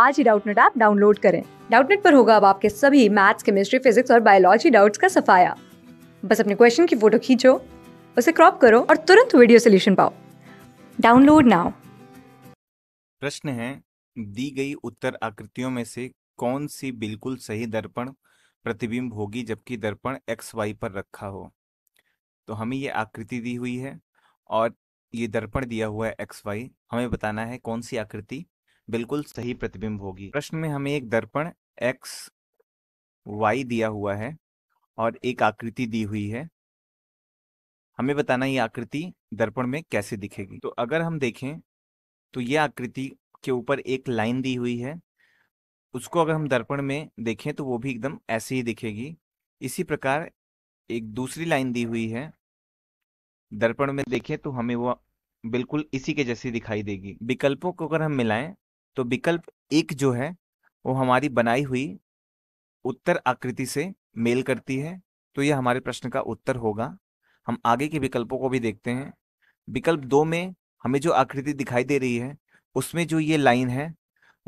आज ही Doubtnut app download करें डाउटनेट पर होगा अब आपके सभी मैथ्स केमिस्ट्री फिजिक्स और बायोलॉजी डाउट्स का सफाया बस अपने क्वेश्चन की फोटो खींचो उसे क्रॉप करो और तुरंत वीडियो सोल्यूशन पाओ डाउनलोड नाउ प्रश्न है दी गई उत्तर आकृतियों में से कौन सी बिल्कुल सही दर्पण प्रतिबिंब होगी जबकि दर्पण एक्स वाई पर रखा हो तो हमें ये आकृति दी हुई है और ये दर्पण दिया हुआ है एक्स वाई हमें बताना है कौन सी आकृति बिल्कुल सही प्रतिबिंब होगी प्रश्न में हमें एक दर्पण एक्स वाई दिया हुआ है और एक आकृति दी हुई है हमें बताना ये आकृति दर्पण में कैसे दिखेगी तो अगर हम देखें तो ये आकृति के ऊपर एक लाइन दी हुई है उसको अगर हम दर्पण में देखें तो वो भी एकदम ऐसे ही दिखेगी इसी प्रकार एक दूसरी लाइन दी हुई है दर्पण में देखें तो हमें वो बिल्कुल इसी के जैसी दिखाई देगी विकल्पों को अगर हम मिलाएं तो विकल्प एक जो है वो हमारी बनाई हुई उत्तर आकृति से मेल करती है तो यह हमारे प्रश्न का उत्तर होगा हम आगे के विकल्पों को भी देखते हैं विकल्प दो में हमें जो आकृति दिखाई दे रही है उसमें जो ये लाइन है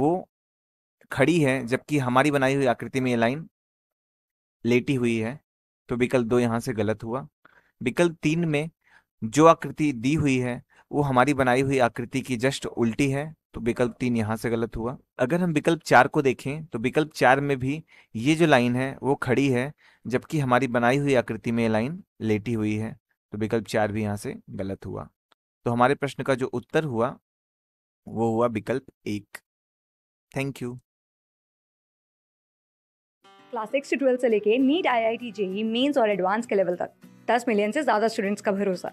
वो खड़ी है जबकि हमारी बनाई हुई आकृति में ये लाइन लेटी हुई है तो विकल्प दो यहाँ से गलत हुआ विकल्प तीन में जो आकृति दी हुई है वो हमारी बनाई हुई आकृति की जस्ट उल्टी है तो विकल्प तीन यहाँ से गलत हुआ अगर हम विकल्प चार को देखें तो विकल्प चार में भी ये जो लाइन है वो खड़ी है जबकि हमारी बनाई हुई आकृति में लाइन लेटी हुई है तो विकल्प चार भी यहाँ से गलत हुआ तो हमारे प्रश्न का जो उत्तर हुआ वो हुआ विकल्प एक थैंक यू क्लास सिक्स से ट्वेल्थ से लेके NEET I I T JEE mains और एडवांस के लेवल तक दस मिलियन से ज़्यादा स्टूडेंट्स का भरोसा